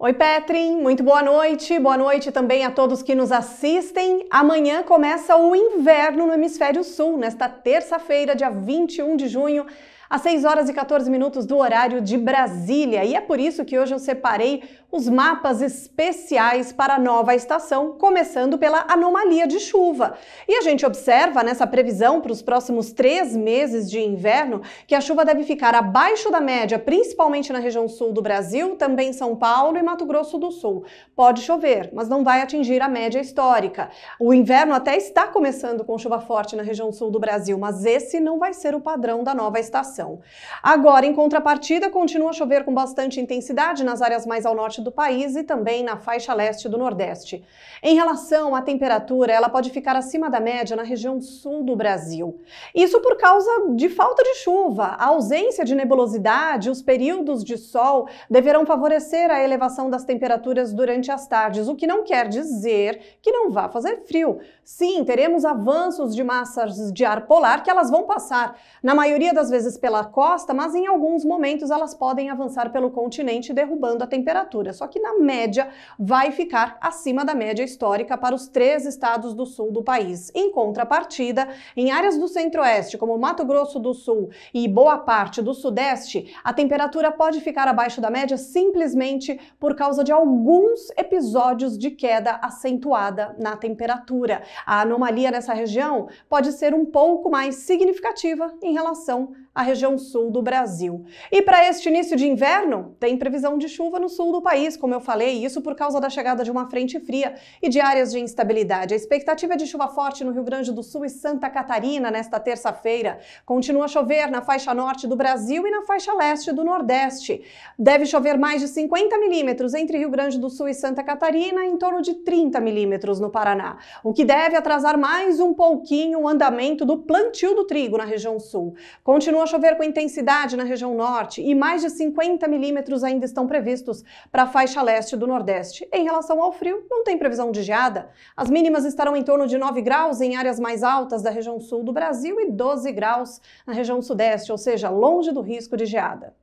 Oi, Petrin, muito boa noite. Boa noite também a todos que nos assistem. Amanhã começa o inverno no hemisfério sul, nesta terça-feira, dia 21 de junho às 6 horas e 14 minutos do horário de Brasília. E é por isso que hoje eu separei os mapas especiais para a nova estação, começando pela anomalia de chuva. E a gente observa nessa previsão para os próximos três meses de inverno que a chuva deve ficar abaixo da média, principalmente na região sul do Brasil, também São Paulo e Mato Grosso do Sul. Pode chover, mas não vai atingir a média histórica. O inverno até está começando com chuva forte na região sul do Brasil, mas esse não vai ser o padrão da nova estação precipitação. Agora, em contrapartida, continua a chover com bastante intensidade nas áreas mais ao norte do país e também na faixa leste do Nordeste. Em relação à temperatura, ela pode ficar acima da média na região sul do Brasil. Isso por causa de falta de chuva, a ausência de nebulosidade, os períodos de sol deverão favorecer a elevação das temperaturas durante as tardes, o que não quer dizer que não vá fazer frio. Sim, teremos avanços de massas de ar polar que elas vão passar, na maioria das vezes pela pela costa, mas em alguns momentos elas podem avançar pelo continente, derrubando a temperatura. Só que na média vai ficar acima da média histórica para os três estados do sul do país. Em contrapartida, em áreas do centro-oeste, como Mato Grosso do Sul e boa parte do sudeste, a temperatura pode ficar abaixo da média simplesmente por causa de alguns episódios de queda acentuada na temperatura. A anomalia nessa região pode ser um pouco mais significativa em relação à região região sul do Brasil. E para este início de inverno, tem previsão de chuva no sul do país, como eu falei, isso por causa da chegada de uma frente fria e de áreas de instabilidade. A expectativa é de chuva forte no Rio Grande do Sul e Santa Catarina nesta terça-feira. Continua a chover na faixa norte do Brasil e na faixa leste do Nordeste. Deve chover mais de 50 milímetros entre Rio Grande do Sul e Santa Catarina, em torno de 30 milímetros no Paraná, o que deve atrasar mais um pouquinho o andamento do plantio do trigo na região sul. Continua a chover chover com intensidade na região norte e mais de 50 milímetros ainda estão previstos para a faixa leste do Nordeste. Em relação ao frio, não tem previsão de geada. As mínimas estarão em torno de 9 graus em áreas mais altas da região sul do Brasil e 12 graus na região sudeste, ou seja, longe do risco de geada.